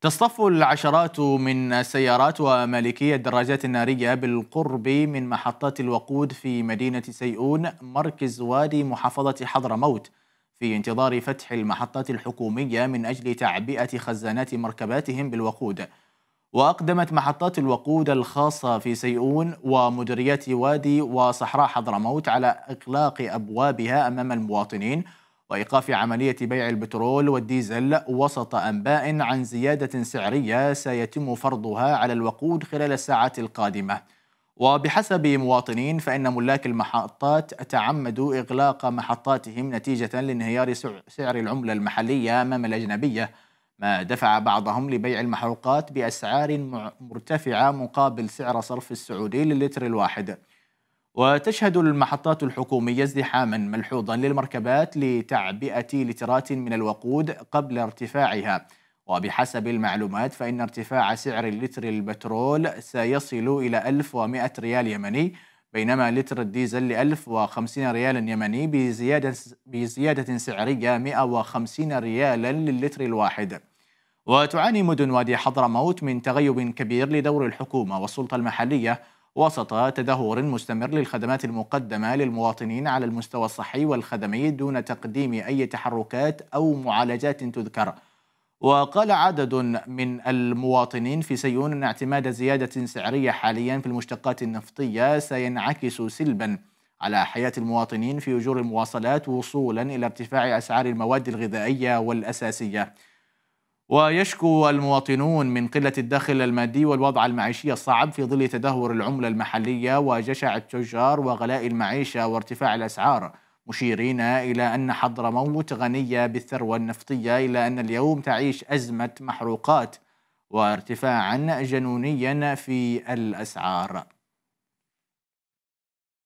تصطف العشرات من السيارات ومالكي الدراجات النارية بالقرب من محطات الوقود في مدينة سيئون مركز وادي محافظة حضرموت في انتظار فتح المحطات الحكومية من أجل تعبئة خزانات مركباتهم بالوقود وأقدمت محطات الوقود الخاصة في سيئون ومديريات وادي وصحراء حضرموت على إغلاق أبوابها أمام المواطنين وإيقاف عملية بيع البترول والديزل وسط أنباء عن زيادة سعرية سيتم فرضها على الوقود خلال الساعات القادمة وبحسب مواطنين فإن ملاك المحطات تعمدوا إغلاق محطاتهم نتيجة لانهيار سعر العملة المحلية أمام الأجنبية ما دفع بعضهم لبيع المحروقات بأسعار مرتفعة مقابل سعر صرف السعودي للتر الواحد وتشهد المحطات الحكومية ازدحاما ملحوظا للمركبات لتعبئة لترات من الوقود قبل ارتفاعها وبحسب المعلومات فإن ارتفاع سعر اللتر البترول سيصل إلى 1100 ريال يمني بينما لتر الديزل ل 1050 ريالا يمني بزيادة, بزيادة سعرية 150 ريالا للتر الواحد وتعاني مدن وادي حضرموت من تغيب كبير لدور الحكومة والسلطة المحلية وسط تدهور مستمر للخدمات المقدمة للمواطنين على المستوى الصحي والخدمي دون تقديم أي تحركات أو معالجات تذكر وقال عدد من المواطنين في سيون أن اعتماد زيادة سعرية حاليا في المشتقات النفطية سينعكس سلبا على حياة المواطنين في أجور المواصلات وصولا إلى ارتفاع أسعار المواد الغذائية والأساسية ويشكو المواطنون من قلة الدخل المادي والوضع المعيشي الصعب في ظل تدهور العملة المحلية وجشع التجار وغلاء المعيشة وارتفاع الأسعار مشيرين إلى أن حضرموت غنية بالثروة النفطية إلى أن اليوم تعيش أزمة محروقات وارتفاعا جنونيا في الأسعار